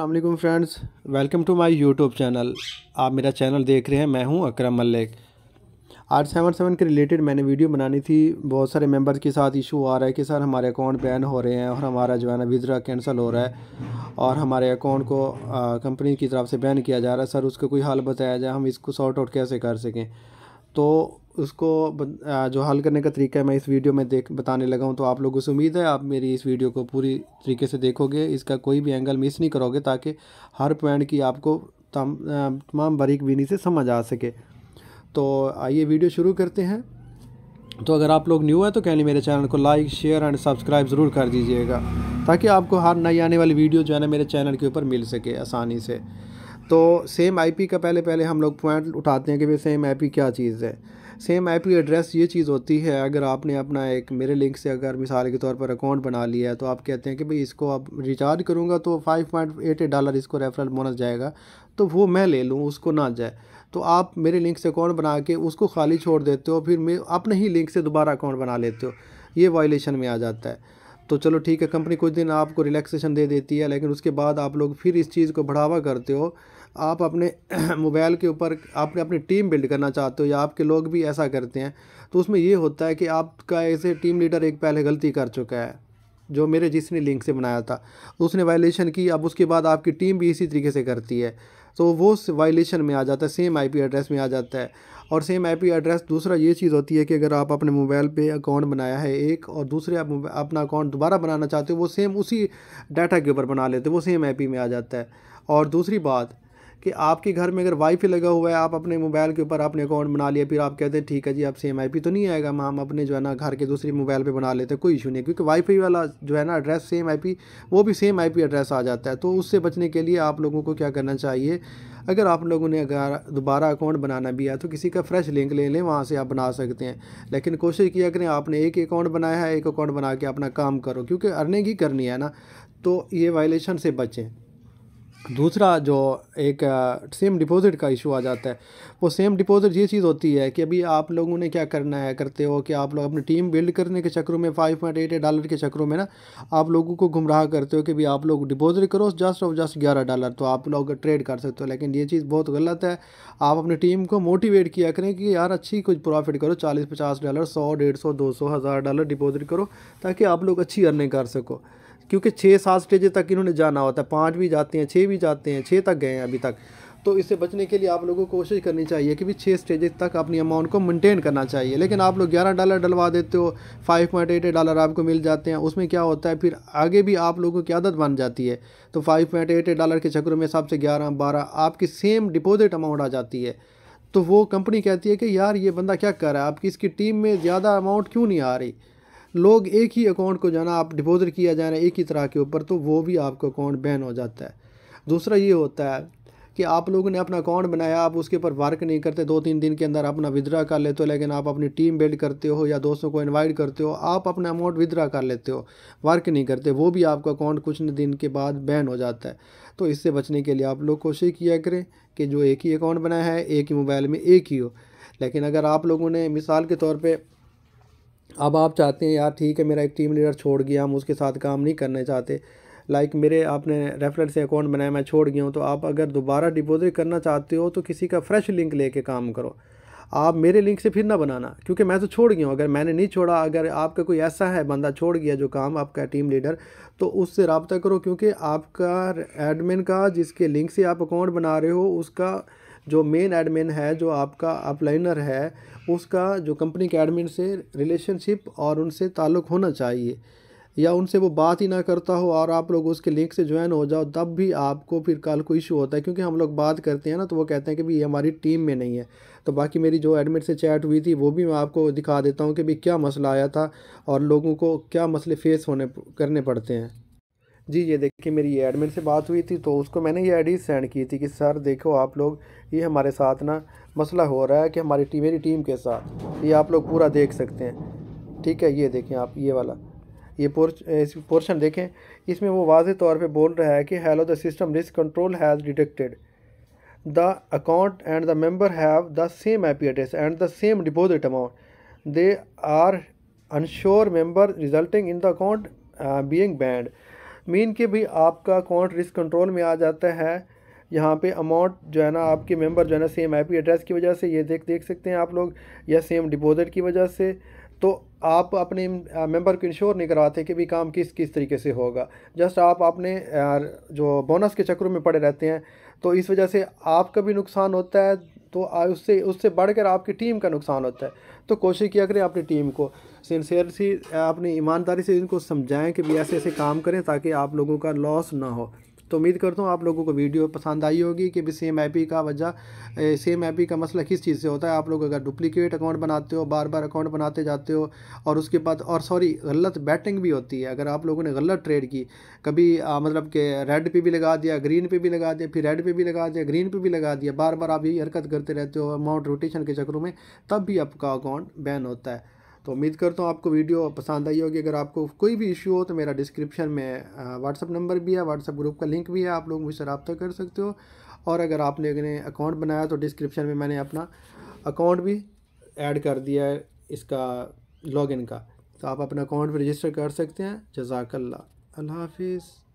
अल्लाम friends welcome to my YouTube channel आप मेरा चैनल देख रहे हैं मैं हूं Akram Malik R seven seven के रिलेटेड मैंने वीडियो बनानी थी बहुत सारे मेंबर्स के साथ इशू आ रहा है कि सर हमारे अकाउंट बैन हो रहे हैं और हमारा जो है ना विज़रा कैंसिल हो रहा है और हमारे अकाउंट को कंपनी की तरफ से बैन किया जा रहा है सर उसका कोई हाल बताया जाए हम इसको सॉर्ट आउट कैसे कर सकें तो उसको जो हल करने का तरीका है मैं इस वीडियो में देख बताने लगा हूँ तो आप लोगों से उम्मीद है आप मेरी इस वीडियो को पूरी तरीके से देखोगे इसका कोई भी एंगल मिस नहीं करोगे ताकि हर पॉइंट की आपको तमाम बारीक बीनी से समझ आ सके तो आइए वीडियो शुरू करते हैं तो अगर आप लोग न्यू हैं तो कहने मेरे चैनल को लाइक शेयर एंड सब्सक्राइब ज़रूर कर दीजिएगा ताकि आपको हर नई आने वाली वीडियो जो है ना मेरे चैनल के ऊपर मिल सके आसानी से तो सेम आईपी का पहले पहले हम लोग पॉइंट उठाते हैं कि भाई सेम आईपी क्या चीज़ है सेम आईपी एड्रेस ये चीज़ होती है अगर आपने अपना एक मेरे लिंक से अगर मिसाल के तौर पर अकाउंट बना लिया है तो आप कहते हैं कि भाई इसको आप रिचार्ज करूँगा तो फाइव पॉइंट एट डॉलर इसको रेफरल बोनस जाएगा तो वो मैं ले लूँ उसको ना जाए तो आप मेरे लिंक से अकाउंट बना के उसको खाली छोड़ देते हो फिर मैं अपने ही लिंक से दोबारा अकाउंट बना लेते हो ये वायलेशन में आ जाता है तो चलो ठीक है कंपनी कुछ दिन आपको रिलैक्सेशन दे देती है लेकिन उसके बाद आप लोग फिर इस चीज़ को बढ़ावा करते हो आप अपने मोबाइल के ऊपर आपने अपनी टीम बिल्ड करना चाहते हो या आपके लोग भी ऐसा करते हैं तो उसमें ये होता है कि आपका ऐसे टीम लीडर एक पहले गलती कर चुका है जो मेरे जिसने लिंक से बनाया था तो उसने वायलेशन की अब उसके बाद आपकी टीम भी इसी तरीके से करती है तो वो वायलेशन में आ जाता है सेम आईपी एड्रेस में आ जाता है और सेम आईपी एड्रेस दूसरा ये चीज़ होती है कि अगर आप अपने मोबाइल पे अकाउंट बनाया है एक और दूसरे आप अपना अकाउंट दोबारा बनाना चाहते हो वो सेम उसी डाटा के ऊपर बना लेते हो वो सेम आईपी में आ जाता है और दूसरी बात कि आपके घर में अगर वाईफाई लगा हुआ है आप अपने मोबाइल के ऊपर आपने अकाउंट बना लिया फिर आप कहते हैं ठीक है जी आप सेम आईपी तो नहीं आएगा हम अपने जो है ना घर के दूसरे मोबाइल पर बना लेते हैं कोई इशू नहीं क्योंकि वाईफाई वाला जो है ना एड्रेस सेम आई वो भी सेम आई एड्रेस आ जाता है तो उससे बचने के लिए आप लोगों को क्या करना चाहिए अगर आप लोगों ने अगर दोबारा अकाउंट बनाना भी है तो किसी का फ्रेश लिंक ले लें वहाँ से आप बना सकते हैं लेकिन कोशिश किया करें आपने एक अकाउंट बनाया है एक अकाउंट बना के अपना काम करो क्योंकि अर्निंग ही करनी है ना तो ये वायलेशन से बचें दूसरा जो एक सेम डिपॉज़िट का इशू आ जाता है वो सेम डिपॉज़िट ये चीज़ होती है कि अभी आप लोगों ने क्या करना है करते हो कि आप लोग अपनी टीम बिल्ड करने के चक्रों में five point eight eight dollar के चक्रों में ना आप लोगों को गुमराह करते हो कि भी आप लोग डिपॉज़िट करो जस्ट और जस्ट ग्यारह डॉलर तो आप लोग ट्रेड कर सकते हो लेकिन ये चीज़ बहुत गलत है आप अपनी टीम को मोटिवेट किया करें कि यार अच्छी कुछ प्रॉफिट करो चालीस पचास डॉलर सौ डेढ़ सौ दो सौ हज़ार डॉलर डिपॉज़िट करो ताकि आप लोग अच्छी अर्निंग कर सको क्योंकि छः सात स्टेज तक इन्होंने जाना होता है पाँच भी जाते हैं छः भी जाते हैं छः तक गए हैं अभी तक तो इससे बचने के लिए आप लोगों को कोशिश करनी चाहिए कि भी छः स्टेज तक अपनी अमाउंट को मेनटेन करना चाहिए लेकिन आप लोग ग्यारह डॉलर डलवा देते हो फाइव पॉइंट एट डॉलर आपको मिल जाते हैं उसमें क्या होता है फिर आगे भी आप लोगों की आदत बन जाती है तो फाइव पॉइंट एट डॉलर के चक्रों में हिसाब से ग्यारह बारह आपकी सेम डिपोजिट अमाउंट आ जाती है तो वो कंपनी कहती है कि यार ये बंदा क्या कर रहा है आपकी इसकी टीम में ज़्यादा अमाउंट क्यों नहीं आ रही लोग एक ही अकाउंट को जाना आप डिपॉजिट किया जा एक ही तरह के ऊपर तो वो भी आपका अकाउंट बैन हो जाता है दूसरा ये होता है कि आप लोगों ने अपना अकाउंट बनाया आप उसके ऊपर वर्क नहीं करते दो तीन दिन के अंदर अपना विदड्रा कर लेते हो लेकिन आप अपनी टीम बिल्ड करते हो या दोस्तों को इनवाइट करते हो आप अपना अमाउंट विदड्रा कर लेते हो वर्क नहीं करते वो भी आपका अकाउंट कुछ दिन के बाद बैन हो जाता है तो इससे बचने के लिए आप लोग कोशिश किया करें कि जो एक ही अकाउंट बनाया है एक ही मोबाइल में एक ही हो लेकिन अगर आप लोगों ने मिसाल के तौर पर अब आप चाहते हैं यार ठीक है मेरा एक टीम लीडर छोड़ गया हम उसके साथ काम नहीं करना चाहते लाइक मेरे आपने रेफरेंस से अकाउंट बनाया मैं छोड़ गया हूँ तो आप अगर दोबारा डिपॉजिट करना चाहते हो तो किसी का फ्रेश लिंक लेके काम करो आप मेरे लिंक से फिर ना बनाना क्योंकि मैं तो छोड़ गया हूँ अगर मैंने नहीं छोड़ा अगर आपका कोई ऐसा है बंदा छोड़ गया जो काम आपका टीम लीडर तो उससे रबता करो क्योंकि आपका एडमिन का जिसके लिंक से आप अकाउंट बना रहे हो उसका जो मेन एडमिन है जो आपका अपलाइनर है उसका जो कंपनी के एडमिन से रिलेशनशिप और उनसे ताल्लुक़ होना चाहिए या उनसे वो बात ही ना करता हो और आप लोग उसके लिंक से ज्वाइन हो जाओ तब भी आपको फिर कल को इशू होता है क्योंकि हम लोग बात करते हैं ना तो वो कहते हैं कि भाई ये हमारी टीम में नहीं है तो बाकी मेरी जो एडमिट से चैट हुई थी वो भी मैं आपको दिखा देता हूँ कि भाई क्या मसला आया था और लोगों को क्या मसले फेस होने करने पड़ते हैं जी ये देखिए मेरी एडमिन से बात हुई थी तो उसको मैंने ये आई सेंड की थी कि सर देखो आप लोग ये हमारे साथ ना मसला हो रहा है कि हमारी टीम मेरी टीम के साथ ये आप लोग पूरा देख सकते हैं ठीक है ये देखें आप ये वाला ये पोर्शन देखें इसमें वो वाज तौर पर बोल रहा है कि hello the system risk control has detected the account and the member have the same IP address and the same deposit amount they are unsure member resulting in the account being banned मेन के भी आपका account risk control में आ जाता है यहाँ पे amount जो है ना आपके मेंबर जो है ना सेम आईपी एड्रेस की वजह से ये देख देख सकते हैं आप लोग या सेम डिपॉजिट की वजह से तो आप अपने मेंबर को इंश्योर नहीं करवाते कि भी काम किस किस तरीके से होगा जस्ट आप अपने जो बोनस के चक्रों में पड़े रहते हैं तो इस वजह से आपका भी नुकसान होता है तो उससे उससे बढ़कर आपकी टीम का नुकसान होता है तो कोशिश किया करें अपनी टीम को सिंसेरसी सी अपनी ईमानदारी से इनको समझाएं कि भी ऐसे ऐसे काम करें ताकि आप लोगों का लॉस ना हो तो उम्मीद करता हूँ आप लोगों को वीडियो पसंद आई होगी कि भी सेम आई का वजह सेम आई का मसला किस चीज़ से होता है आप लोग अगर डुप्लीकेट अकाउंट बनाते हो बार बार अकाउंट बनाते जाते हो और उसके बाद और सॉरी गलत बैटिंग भी होती है अगर आप लोगों ने गलत ट्रेड की कभी आ, मतलब कि रेड पे भी लगा दिया ग्रीन पे भी लगा दिया फिर रेड पे भी लगा दिया ग्रीन पे भी लगा दिया बार बार आप यही हरकत करते रहते हो अमाउंट रोटेशन के चक्रों में तब भी आपका अकाउंट बैन होता है तो उम्मीद करता हूँ आपको वीडियो पसंद आई होगी अगर आपको कोई भी इशू हो तो मेरा डिस्क्रिप्शन में व्हाट्सअप नंबर भी है व्हाट्सअप ग्रुप का लिंक भी है आप लोग मुझसे रबता कर सकते हो और अगर आपने अपने अकाउंट बनाया तो डिस्क्रिप्शन में मैंने अपना अकाउंट भी ऐड कर दिया है इसका लॉगिन का तो आप अपना अकाउंट भी रजिस्टर कर सकते हैं जजाकल्ला अल्लाह हाफिज़